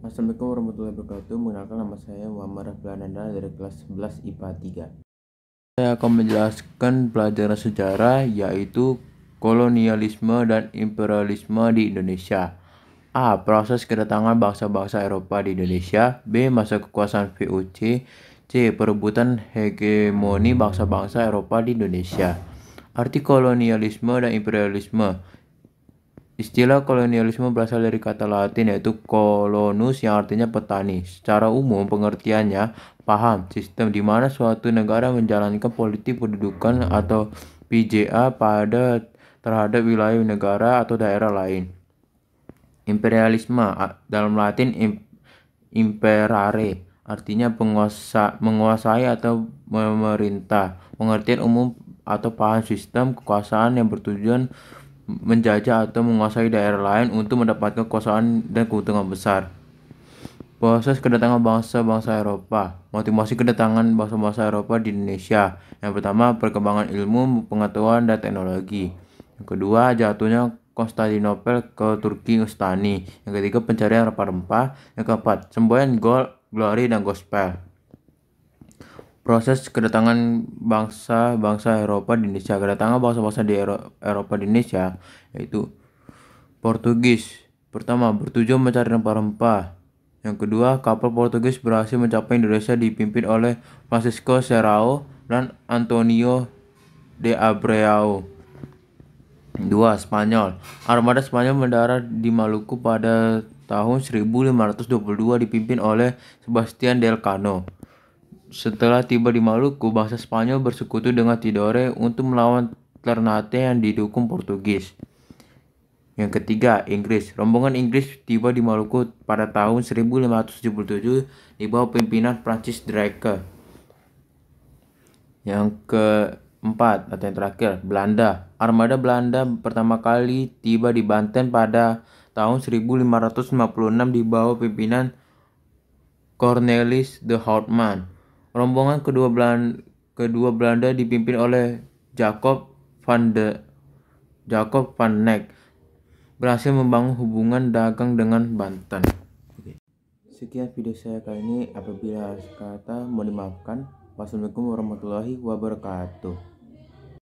Assalamualaikum warahmatullahi wabarakatuh. Mengenalkan nama saya Muhammad Raflananda dari kelas 11 IPA 3. Saya akan menjelaskan pelajaran sejarah yaitu kolonialisme dan imperialisme di Indonesia. A. Proses kedatangan bangsa-bangsa Eropa di Indonesia. B. Masa kekuasaan VOC. C. Perebutan hegemoni bangsa-bangsa Eropa di Indonesia. Arti kolonialisme dan imperialisme Istilah kolonialisme berasal dari kata Latin yaitu kolonus yang artinya petani. Secara umum pengertiannya paham sistem di mana suatu negara menjalankan politik pendudukan atau PJA pada terhadap wilayah negara atau daerah lain. Imperialisme dalam Latin imperare artinya penguasa, menguasai atau memerintah. Pengertian umum atau paham sistem kekuasaan yang bertujuan menjajah atau menguasai daerah lain untuk mendapatkan kekuasaan dan keuntungan besar. Proses kedatangan bangsa-bangsa Eropa, motivasi kedatangan bangsa-bangsa Eropa di Indonesia. Yang pertama, perkembangan ilmu, pengetahuan, dan teknologi. Yang kedua, jatuhnya Konstantinopel ke Turki Ustani. Yang ketiga, pencarian rempah-rempah. Yang keempat, semboyan gol, glory, dan gospel proses kedatangan bangsa-bangsa Eropa di Indonesia. Kedatangan bangsa-bangsa di Ero Eropa di Indonesia yaitu Portugis. Pertama, bertujuan mencari rempah-rempah. Yang kedua, kapal Portugis berhasil mencapai Indonesia dipimpin oleh Francisco Serrao dan Antonio de Abreu. dua Spanyol. Armada Spanyol mendarat di Maluku pada tahun 1522 dipimpin oleh Sebastian Del Cano. Setelah tiba di Maluku, bangsa Spanyol bersekutu dengan Tidore untuk melawan Ternate yang didukung Portugis. Yang ketiga, Inggris. Rombongan Inggris tiba di Maluku pada tahun 1577 di bawah pimpinan Francis Drake. Yang keempat atau yang terakhir, Belanda. Armada Belanda pertama kali tiba di Banten pada tahun 1556 di bawah pimpinan Cornelis de Houtman. Rombongan kedua Belanda, kedua Belanda dipimpin oleh Jacob van de Jacob van Neck berhasil membangun hubungan dagang dengan Banten. Sekian video saya kali ini. Apabila kata mohon dimaafkan. Wassalamualaikum warahmatullahi wabarakatuh.